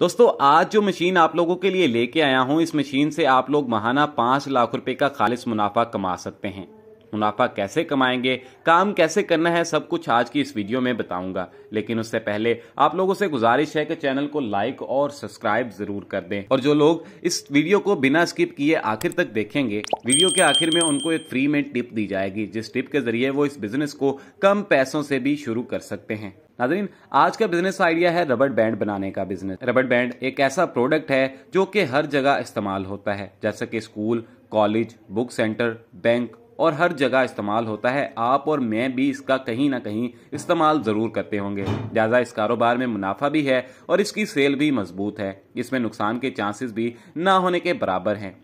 दोस्तों आज जो मशीन आप लोगों के लिए लेके आया हूं इस मशीन से आप लोग महाना पांच लाख रुपए का खालिश मुनाफा कमा सकते हैं मुनाफा कैसे कमाएंगे काम कैसे करना है सब कुछ आज की इस वीडियो में बताऊंगा लेकिन उससे पहले आप लोगों से गुजारिश है कि चैनल को लाइक और सब्सक्राइब जरूर कर दें और जो लोग इस वीडियो को बिना स्किप किए आखिर तक देखेंगे वीडियो के आखिर में उनको एक फ्री में टिप दी जाएगी जिस टिप के जरिए वो इस बिजनेस को कम पैसों से भी शुरू कर सकते हैं नाजरीन आज का बिजनेस आइडिया है रबड़ बैंड बनाने का बिजनेस रबड़ बैंड एक ऐसा प्रोडक्ट है जो कि हर जगह इस्तेमाल होता है जैसे कि school college book centre bank और हर जगह इस्तेमाल होता है आप और मैं भी इसका कहीं ना कहीं इस्तेमाल ज़रूर करते होंगे लिहाजा इस कारोबार में मुनाफा भी है और इसकी सेल भी मजबूत है इसमें नुकसान के चांसेस भी ना होने के बराबर हैं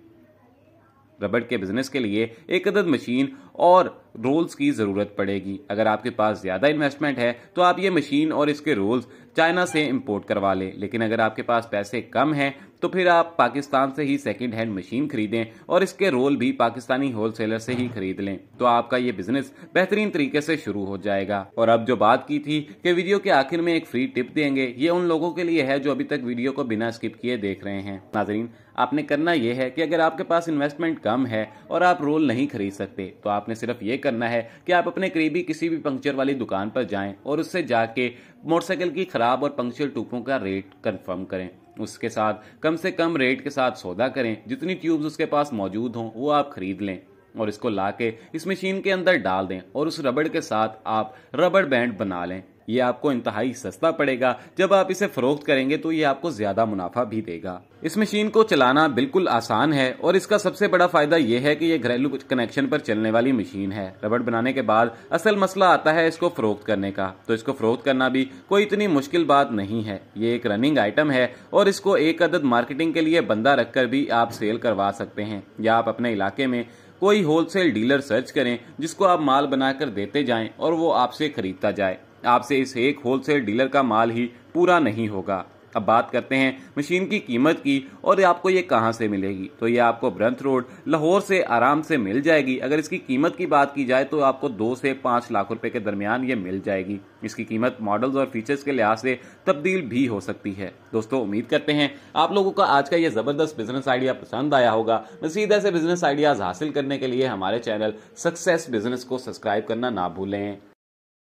रबड़ के बिजनेस के लिए एक अदद मशीन और रोल्स की ज़रूरत पड़ेगी अगर आपके पास ज़्यादा इन्वेस्टमेंट है तो आप ये मशीन और इसके रोल्स चाइना से इम्पोर्ट करवा लें लेकिन अगर आपके पास पैसे कम हैं तो फिर आप पाकिस्तान से ही सेकेंड हैंड मशीन खरीदें और इसके रोल भी पाकिस्तानी होलसेलर से ही खरीद लें तो आपका ये बिजनेस बेहतरीन तरीके से शुरू हो जाएगा और अब जो बात की थी कि वीडियो के आखिर में एक फ्री टिप देंगे ये उन लोगों के लिए है जो अभी तक वीडियो को बिना स्किप किए देख रहे हैं नाजरीन आपने करना यह है कि अगर आपके पास इन्वेस्टमेंट कम है और आप रोल नहीं खरीद सकते तो आप आपने सिर्फ ये करना है कि आप अपने करीबी किसी भी पंक्चर वाली दुकान पर जाएं और उससे जाके मोटरसाइकिल की खराब और पंक्चर टूपों का रेट कंफर्म करें उसके साथ कम से कम रेट के साथ सौदा करें जितनी ट्यूब्स उसके पास मौजूद हों वो आप खरीद लें और इसको ला के इस मशीन के अंदर डाल दें और उस रबड़ के साथ आप रबड़ बैंड बना लें ये आपको इंतहाई सस्ता पड़ेगा जब आप इसे फरोख्त करेंगे तो ये आपको ज्यादा मुनाफा भी देगा इस मशीन को चलाना बिल्कुल आसान है और इसका सबसे बड़ा फायदा यह है कि ये घरेलू कनेक्शन पर चलने वाली मशीन है रबड़ बनाने के बाद असल मसला आता है इसको फरोख्त करने का तो इसको फरोख्त करना भी कोई इतनी मुश्किल बात नहीं है ये एक रनिंग आइटम है और इसको एक अदद मार्केटिंग के लिए बंदा रखकर भी आप सेल करवा सकते हैं या आप अपने इलाके में कोई होलसेल डीलर सर्च करें जिसको आप माल बनाकर देते जाएं और वो आपसे खरीदता जाए आपसे इस एक होलसेल डीलर का माल ही पूरा नहीं होगा अब बात करते हैं मशीन की कीमत की और आपको ये कहाँ से मिलेगी तो ये आपको ब्रंथ रोड लाहौर से आराम से मिल जाएगी अगर इसकी कीमत की बात की जाए तो आपको दो से पाँच लाख रुपए के दरमियान ये मिल जाएगी इसकी कीमत मॉडल्स और फीचर्स के लिहाज से तब्दील भी हो सकती है दोस्तों उम्मीद करते हैं आप लोगों का आज का ये ज़बरदस्त बिजनेस आइडिया पसंद आया होगा मजीद ऐसे बिजनेस आइडियाज़ हासिल करने के लिए हमारे चैनल सक्सेस बिजनेस को सब्सक्राइब करना ना भूलें